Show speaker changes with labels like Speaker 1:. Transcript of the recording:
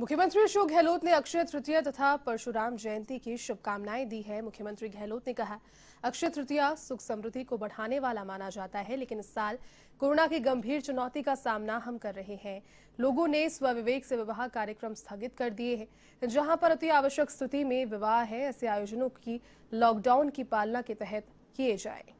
Speaker 1: मुख्यमंत्री अशोक गहलोत ने अक्षय तृतीया तथा परशुराम जयंती की शुभकामनाएं दी है मुख्यमंत्री गहलोत ने कहा अक्षय तृतीया सुख समृद्धि को बढ़ाने वाला माना जाता है लेकिन इस साल कोरोना की गंभीर चुनौती का सामना हम कर रहे हैं लोगों ने स्वविवेक से विवाह कार्यक्रम स्थगित कर दिए हैं जहां पर अति आवश्यक स्थिति में विवाह है ऐसे आयोजनों की लॉकडाउन की पालना के तहत किए जाएं